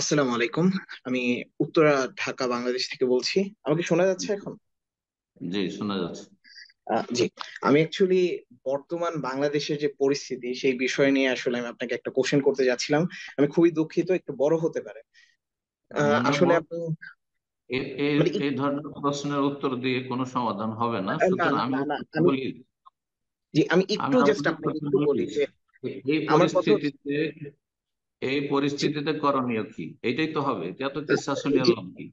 আসসালামু আলাইকুম আমি উত্তরা ঢাকা বাংলাদেশ থেকে বলছি আমাকে শোনা যাচ্ছে এখন জি শোনা যাচ্ছে জি আমি অ্যাকচুয়ালি বর্তমান বাংলাদেশের যে পরিস্থিতি সেই বিষয় নিয়ে আসলে আমি আপনাকে একটা কোশ্চেন করতে যাচ্ছিলাম আমি খুবই দুঃখিত একটু বড় হতে পারে আসলে আপনি এই মানে ধরনের প্রশ্নের উত্তর দিয়ে কোনো সমাধান হবে না সুতরাং আমি বলি জি আমি একটু জাস্ট আপনাকে একটু বলি যে আমার কথা এই পরিস্থিতিতে করণীয় কি এটাই তো হবে এটা তো কিসাসুল কি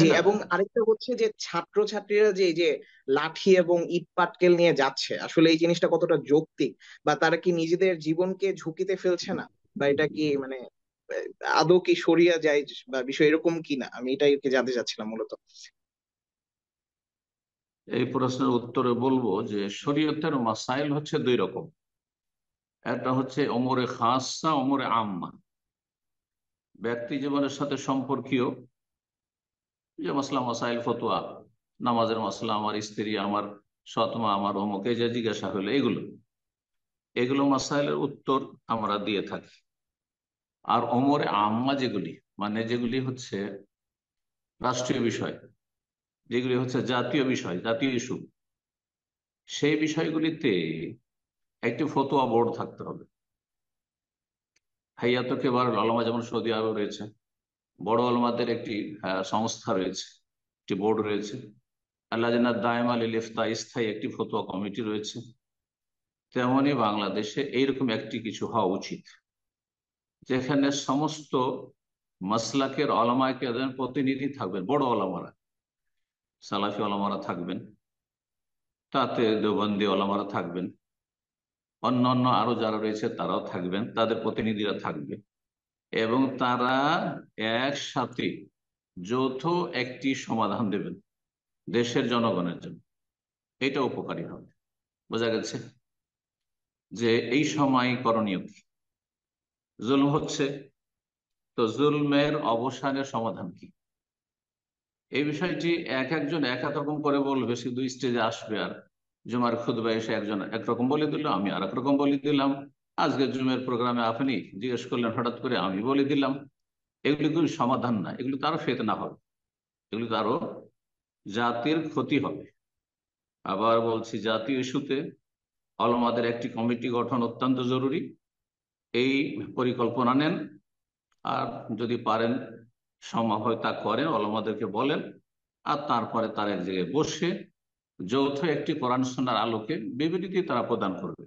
জি এবং আরেকটা হচ্ছে যে ছাত্র ছাত্রীরা যে যে লাঠি এবং ইট পাটকেল নিয়ে যাচ্ছে আসলে এই জিনিসটা কতটা যৌক্তিক বা তারা কি নিজেদের জীবনকে ঝুঁকিতে ফেলছে না বা এটা কি মানে আদৌ কি সরিয়া যায় বা বিষয় এরকম কি না আমি এটাই জানতে চাচ্ছিলাম মূলত এই প্রশ্নের উত্তরে বলবো যে শরীয়তের মাসাইল হচ্ছে দুই রকম একটা হচ্ছে অমরে খাসা অমরে আম্মা ব্যক্তি জীবনের সাথে সম্পর্কীয় যে মাসলাম মাসাইল ফতুয়া নামাজের মাসলা আমার স্ত্রী আমার সৎমা আমার অমুকে যে জিজ্ঞাসা হলো এগুলো এগুলো মাসাইলের উত্তর আমরা দিয়ে থাকি আর অমরে আম্মা যেগুলি মানে যেগুলি হচ্ছে রাষ্ট্রীয় বিষয় যেগুলি হচ্ছে জাতীয় বিষয় জাতীয় ইস্যু সেই বিষয়গুলিতে একটি ফতোয়া বোর্ড থাকতে হবে হাইয়াত কেবার আলমা যেমন সৌদি আরব রয়েছে বড় আলমাদের একটি সংস্থা রয়েছে একটি বোর্ড রয়েছে আল্লাহ দায়ম আলী লিফতা ইস্থায়ী একটি ফতোয়া কমিটি রয়েছে তেমনি বাংলাদেশে এইরকম একটি কিছু হওয়া উচিত যেখানে সমস্ত মাসলাকের আলমাকে কেদান প্রতিনিধি থাকবেন বড় আলমারা সালাফি আলমারা থাকবেন তাতে দেবন্দি আলমারা থাকবেন অন্যান্য আরো যারা রয়েছে তারাও থাকবেন তাদের প্রতিনিধিরা থাকবে এবং তারা একসাথে যৌথ একটি সমাধান দেবেন দেশের জনগণের জন্য এটা উপকারী হবে বোঝা গেছে যে এই সময় করণীয় কি জুল হচ্ছে তো জুলমের অবসানের সমাধান কি এই বিষয়টি এক একজন এক এক রকম করে বলবে শুধু স্টেজে আসবে আর জুমার খুদবা এসে একজন একরকম বলে দিল আমি আর রকম বলে দিলাম আজকে জুমের প্রোগ্রামে আপনি জিজ্ঞেস করলেন হঠাৎ করে আমি বলে দিলাম এগুলি কিন্তু সমাধান না এগুলি তো আরো ফেতনা হবে এগুলি তো আরো জাতির ক্ষতি হবে আবার বলছি জাতীয় ইস্যুতে অলমাদের একটি কমিটি গঠন অত্যন্ত জরুরি এই পরিকল্পনা নেন আর যদি পারেন সম্ভব হয় তা করেন অলমাদেরকে বলেন আর তারপরে তার এক জায়গায় বসে যৌথ একটি কোরআন সোনার আলোকে বিবৃতি তারা প্রদান করবে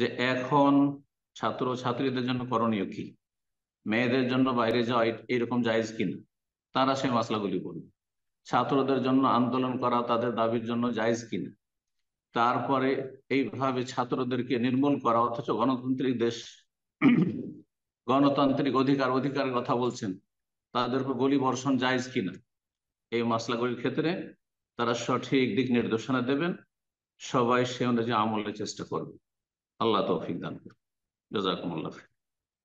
যে এখন ছাত্র ছাত্রীদের জন্য করণীয় কি মেয়েদের জন্য বাইরে যাওয়া এরকম জায়েজ কিনা তারা সেই মশলাগুলি বলবে ছাত্রদের জন্য আন্দোলন করা তাদের দাবির জন্য জায়জ কিনা তারপরে এইভাবে ছাত্রদেরকে নির্মূল করা অথচ গণতান্ত্রিক দেশ গণতান্ত্রিক অধিকার অধিকারের কথা বলছেন তাদের উপর গুলি বর্ষণ জায়জ কিনা এই মশলাগুলির ক্ষেত্রে তারা সঠিক দিক নির্দেশনা দেবেন সবাই সে অনুযায়ী আমলের চেষ্টা করবে আল্লাহ তৌফিক দান করবে জাজাকুমুল্লাহ